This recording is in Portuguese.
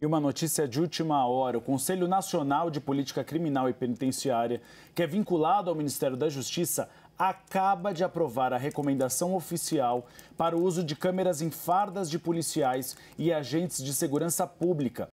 E uma notícia de última hora: o Conselho Nacional de Política Criminal e Penitenciária, que é vinculado ao Ministério da Justiça, acaba de aprovar a recomendação oficial para o uso de câmeras em fardas de policiais e agentes de segurança pública